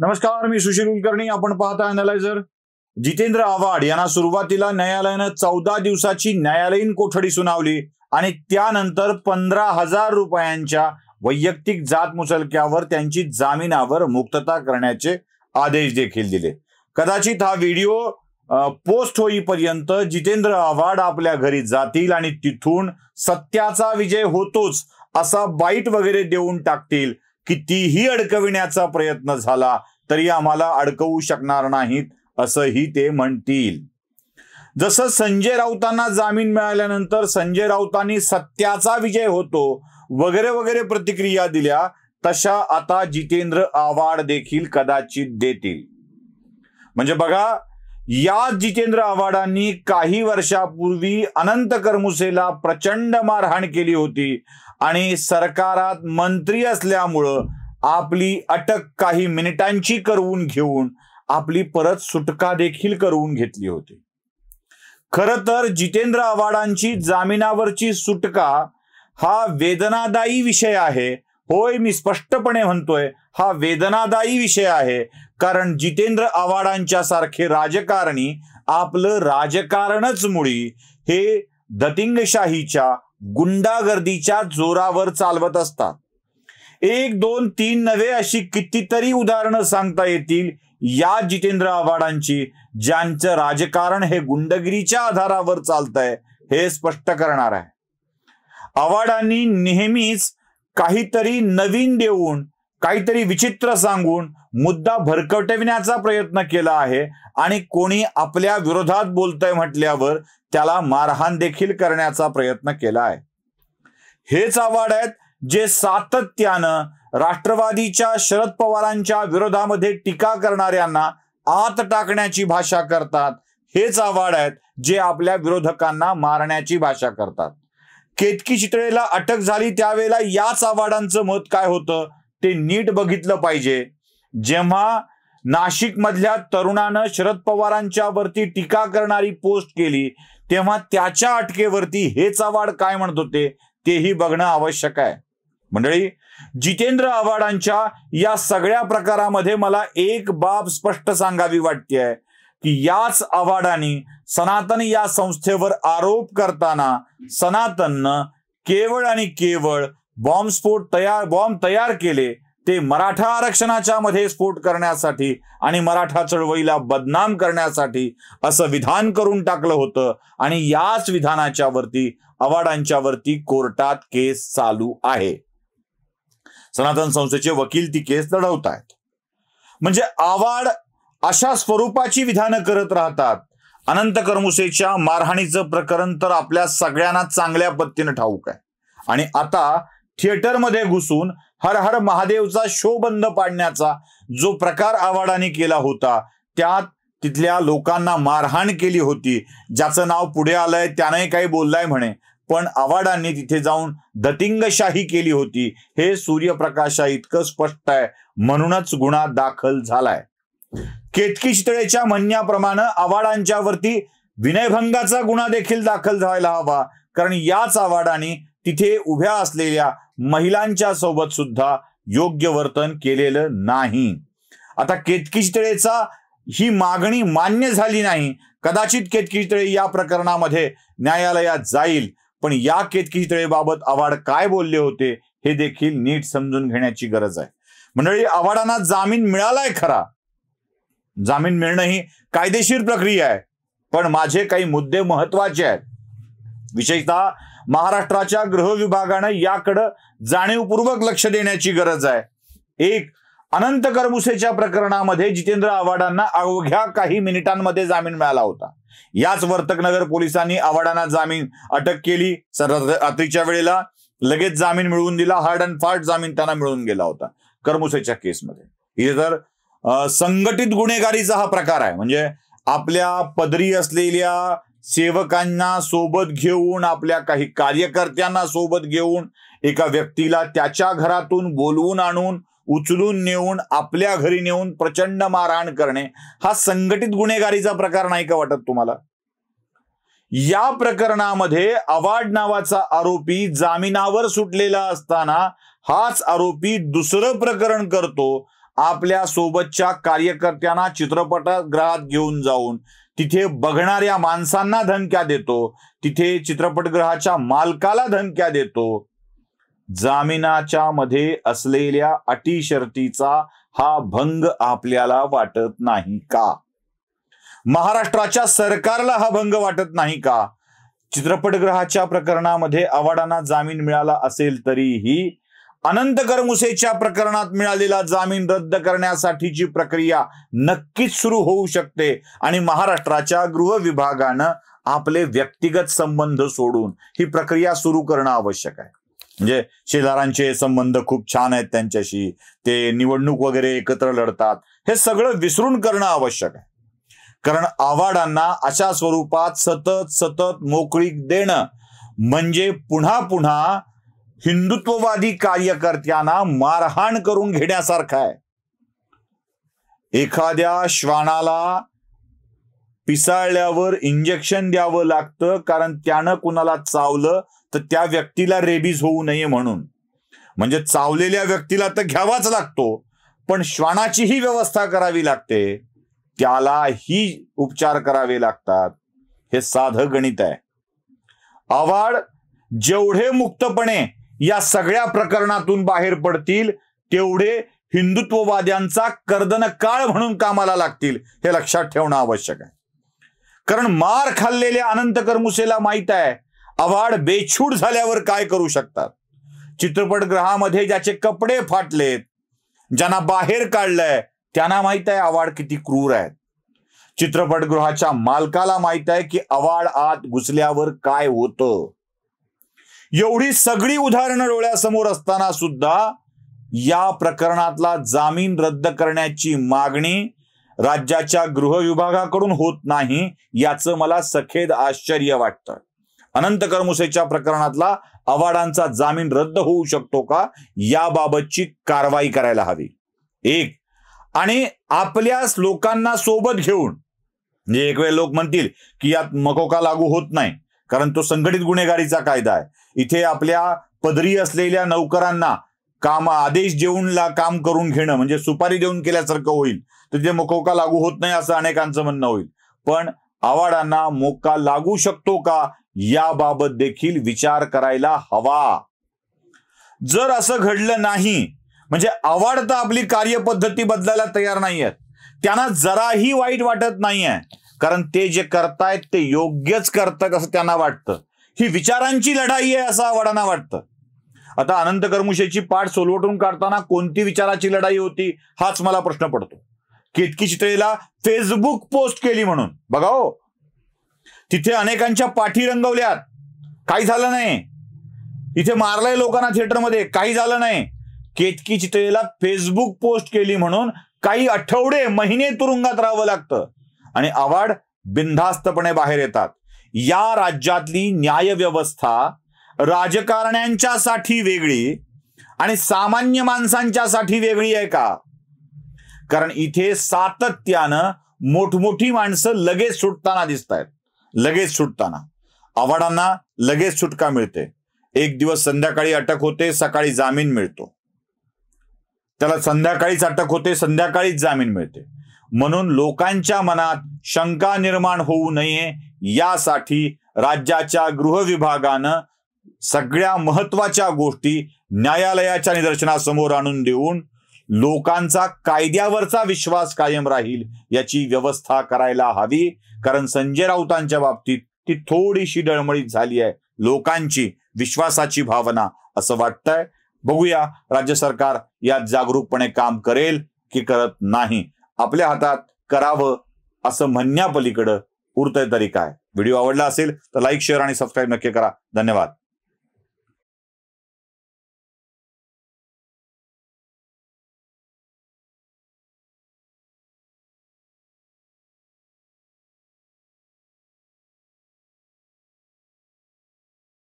नमस्कार मी सुशील कुलकर्णी आपण पाहता अनालायझर जितेंद्र आव्हाड यांना सुरुवातीला न्यायालयानं चौदा दिवसाची न्यायालयीन कोठडी सुनावली आणि त्यानंतर पंधरा हजार रुपयांच्या वैयक्तिक जात मुसलक्यावर त्यांची जामिनावर मुक्तता करण्याचे आदेश देखील दिले कदाचित हा व्हिडिओ पोस्ट होईपर्यंत जितेंद्र आव्हाड आपल्या घरी जातील आणि तिथून सत्याचा विजय होतोच असा बाईट वगैरे देऊन टाकतील कितीही अडकविण्याचा प्रयत्न झाला तरी आम्हाला अडकवू शकणार नाहीत असंही ते म्हणतील जसं संजय राऊतांना जामीन मिळाल्यानंतर संजय राऊतांनी सत्याचा विजय होतो वगैरे वगैरे प्रतिक्रिया दिल्या तशा आता जितेंद्र आव्हाड देखील कदाचित देतील म्हणजे बघा या जितेंद्र आव्हाडांनी काही वर्षापूर्वी अनंत करमुसेला प्रचंड मारहाण केली होती आणि सरकारात मंत्री असल्यामुळं आपली अटक काही मिनिटांची करवून घेऊन आपली परत सुटका देखील करवून घेतली होती खर तर जितेंद्र आव्हाडांची जामिनावरची सुटका हा वेदनादायी विषय आहे होय मी स्पष्टपणे म्हणतोय हा वेदनादायी विषय आहे कारण जितेंद्र आव्हाडांच्या सारखे राजकारणी आपलं राजकारणच मुळी हे दतिंगशाहीच्या गुंडागर्दीच्या जोरावर चालवत असतात एक दोन तीन नवे अशी कितीतरी उदाहरणं सांगता येतील या जितेंद्र आव्हाडांची ज्यांचं राजकारण हे गुंडगिरीच्या आधारावर चालतंय हे स्पष्ट करणार आहे आव्हाडांनी नेहमीच काहीतरी नवीन देऊन काहीतरी विचित्र सांगून मुद्दा भरकटविण्याचा प्रयत्न केला आहे आणि कोणी आपल्या विरोधात बोलतय म्हटल्यावर त्याला मारहाण देखील करण्याचा प्रयत्न केला आहे हेच आव्हाड आहेत जे सातत्यानं राष्ट्रवादीच्या शरद पवारांच्या विरोधामध्ये टीका करणाऱ्यांना आत टाकण्याची भाषा करतात हेच आव्हाड आहेत जे आपल्या विरोधकांना मारण्याची भाषा करतात केतकी चितळेला अटक झाली त्यावेळेला याच आव्हाडांचं मत काय होतं ते नीट बघितलं पाहिजे जेव्हा नाशिक मधल्या तरुणानं शरद पवारांच्या वरती टीका करणारी पोस्ट केली तेव्हा त्याच्या अटकेवरती हे चव्हाड काय म्हणत होते तेही बघणं आवश्यक आहे मंडळी जितेंद्र आव्हाडांच्या या सगळ्या प्रकारामध्ये मला एक बाब स्पष्ट सांगावी वाटते की याच आव्हाडांनी सनातन या संस्थेवर आरोप करताना सनातननं केवळ आणि केवळ बॉम्बस्फोट तयार बॉम्ब तयार केले ते मराठा आरक्षणाच्या मध्ये स्फोट करण्यासाठी आणि मराठा चळवळीला बदनाम करण्यासाठी असं विधान करून टाकलं होतं आणि याच विधानाच्या वरती अवाडांच्या वरती कोर्टात केस चालू आहे सनातन संस्थेचे वकील ती केस लढवत आहेत म्हणजे आवाड अशा स्वरूपाची विधानं करत राहतात अनंत करमुसेच्या मारहाणीचं प्रकरण तर आपल्या सगळ्यांना चांगल्या पद्धतीनं ठाऊक आहे आणि आता थिएटरमध्ये घुसून हर हर महादेवचा शो बंद पाडण्याचा जो प्रकार आवाडाने केला होता त्यात तिथल्या लोकांना मारहाण केली होती ज्याचं नाव पुढे आलंय त्यानंही काही बोललाय म्हणे पण आवाडांनी तिथे जाऊन दतिंगशाही केली होती हे सूर्यप्रकाशा इतकं स्पष्ट आहे म्हणूनच गुन्हा दाखल झालाय केतकी चितळेच्या म्हणण्याप्रमाणे आव्हाडांच्या वरती विनयभंगाचा गुन्हा देखील दाखल व्हायला हवा कारण याच आवाडाने तिथे उभ्या असलेल्या महिलांच्या सोबत सुद्धा योग्य वर्तन केलेलं नाही आता केतकीतळेचा ही मागणी मान्य झाली नाही कदाचित केतकीतळे या प्रकरणामध्ये न्यायालयात जाईल पण या चितळेबाबत आव्हाड काय बोलले होते हे देखील नीट समजून घेण्याची गरज आहे मंडळी आव्हाडांना जामीन मिळालाय खरा जामीन मिळणं ही कायदेशीर प्रक्रिया आहे पण माझे काही मुद्दे महत्वाचे आहेत विशेषतः महाराष्ट्राच्या गृह विभागानं याकडं जाणीवपूर्वक लक्ष देण्याची गरज आहे एक अनंत करमुसेच्या प्रकरणामध्ये जितेंद्र आव्हाडांना अवघ्या काही मिनिटांमध्ये जामीन मिळाला होता याच वर्तकनगर पोलिसांनी आव्हाडांना जामीन अटक केली रात्रीच्या वेळेला लगेच जामीन मिळवून दिला हार्ड अँड फास्ट जामीन त्यांना मिळून गेला होता करमुसेच्या केसमध्ये हे तर संघटित गुन्हेगारीचा हा प्रकार आहे म्हणजे आपल्या पदरी असलेल्या सेवकांना सोबत घेऊन आपल्या काही कार्यकर्त्यांना सोबत घेऊन एका व्यक्तीला त्याच्या घरातून बोलवून आणून उचलून नेऊन आपल्या घरी नेऊन प्रचंड मारहाण करणे हा संघटित गुन्हेगारीचा प्रकार नाही का वाटत तुम्हाला या प्रकरणामध्ये अवाड नावाचा आरोपी जामिनावर सुटलेला असताना हाच आरोपी दुसरं प्रकरण करतो आपल्या सोबतच्या कार्यकर्त्यांना चित्रपटगृहात घेऊन जाऊन तिथे बघणाऱ्या माणसांना धमक्या देतो तिथे चित्रपटगृहाच्या मालकाला धमक्या देतो जामिनाच्या मध्ये असलेल्या अटी शर्तीचा हा भंग आपल्याला वाटत नाही का महाराष्ट्राच्या सरकारला हा भंग वाटत नाही का चित्रपटगृहाच्या प्रकरणामध्ये आव्हाडांना जामीन मिळाला असेल तरीही अनंत करमुसेच्या प्रकरणात मिळालेला जामीन रद्द करण्यासाठीची प्रक्रिया नक्कीच सुरू होऊ शकते आणि महाराष्ट्राच्या गृह विभागानं आपले व्यक्तिगत संबंध सोडून ही प्रक्रिया सुरू करणं आवश्यक आहे म्हणजे शेजारांचे संबंध खूप छान आहेत त्यांच्याशी ते निवडणूक वगैरे एकत्र लढतात हे सगळं विसरून करणं आवश्यक आहे कारण आव्हाडांना अशा स्वरूपात सतत सतत मोकळीक देणं म्हणजे पुन्हा पुन्हा हिंदुत्ववादी कार्यकर्त्यांना मारहाण करून घेण्यासारखं आहे एखाद्या श्वानाला पिसाळल्यावर इंजेक्शन द्यावं लागतं कारण त्यानं कुणाला चावलं तर त्या व्यक्तीला रेबीज होऊ नये म्हणून म्हणजे चावलेल्या व्यक्तीला तर घ्यावाच लागतो पण श्वानाचीही व्यवस्था करावी लागते त्याला ही उपचार करावे लागतात हे साधं गणित आहे आवाड जेवढे मुक्तपणे या सगळ्या प्रकरणातून बाहेर पडतील तेवढे हिंदुत्ववाद्यांचा कर्दन काळ म्हणून कामाला लागतील हे लक्षात ठेवणं आवश्यक आहे कारण मार खाल्लेल्या अनंत करमुसेला माहीत आहे आवाड बेछूड झाल्यावर काय करू शकतात चित्रपटगृहामध्ये ज्याचे कपडे फाटलेत ज्यांना बाहेर काढलंय त्यांना माहित आहे आवाड किती क्रूर आहेत चित्रपटगृहाच्या मालकाला माहित आहे की आवाड आत घुसल्यावर काय होतं एवढी सगळी उदाहरणं डोळ्यासमोर असताना सुद्धा या प्रकरणातला जामीन रद्द करण्याची मागणी राज्याच्या गृह विभागाकडून होत नाही याचं मला सखेद आश्चर्य वाटतं अनंत करमुसेच्या प्रकरणातला आव्हाडांचा जामीन रद्द होऊ शकतो का याबाबतची कारवाई करायला हवी एक आणि आपल्याच लोकांना सोबत घेऊन म्हणजे एक वेळ लोक म्हणतील की यात मकोका लागू होत नाही कारण तो संघटित गुन्हेगारीचा कायदा आहे इथे आपल्या पदरी असलेल्या नौकरांना काम आदेश देऊनला काम करून घेणं म्हणजे सुपारी देऊन केल्यासारखं होईल तर ते मोकोका लागू होत नाही असं अनेकांचं म्हणणं होईल पण आवाडांना मोका लागू शकतो का याबाबत देखील विचार करायला हवा जर असं घडलं नाही म्हणजे आवाड तर आपली कार्यपद्धती बदलायला तयार नाही आहेत त्यांना जराही वाईट वाटत नाहीये कारण ते जे करतायत ते योग्यच करतं असं त्यांना वाटतं ही विचारांची लढाई आहे असं आवडांना वाटतं आता अनंत कर्मुषेची पाठ सोलवटून काढताना कोणती विचाराची लढाई होती हाच मला प्रश्न पडतो केतकी चितळेला फेसबुक पोस्ट केली म्हणून बघा हो तिथे अनेकांच्या पाठी रंगवल्यात काही झालं नाही इथे मारलंय लोकांना थिएटरमध्ये काही झालं नाही केतकी चितळेला फेसबुक पोस्ट केली म्हणून काही आठवडे महिने तुरुंगात राहावं लागतं आणि आवाड बिनधास्तपणे बाहेर येतात या राज्यातली न्यायव्यवस्था राजकारण्यांच्यासाठी वेगळी आणि सामान्य माणसांच्यासाठी वेगळी आहे का कारण इथे सातत्यानं मोठमोठी माणसं लगेच सुटताना दिसत आहेत लगेच सुटताना आव्हाडांना लगेच सुटका मिळते एक दिवस संध्याकाळी अटक होते सकाळी जामीन मिळतो त्याला संध्याकाळीच अटक होते संध्याकाळीच जामीन मिळते म्हणून लोकांच्या मनात शंका निर्माण होऊ नये यासाठी राज्याच्या गृह विभागानं सगळ्या महत्वाच्या गोष्टी न्यायालयाच्या निदर्शनासमोर आणून देऊन लोकांचा कायद्यावरचा विश्वास कायम राहील याची व्यवस्था करायला हवी कारण संजय राऊतांच्या बाबतीत ती थोडीशी डळमळीत झाली आहे लोकांची विश्वासाची भावना असं वाटतंय बघूया राज्य सरकार यात जागरूकपणे काम करेल की करत नाही आपल्या हातात करावं असं म्हणण्यापलीकडं उरतंय तरी काय व्हिडिओ आवडला असेल तर लाईक शेअर आणि सबस्क्राईब नक्की करा धन्यवाद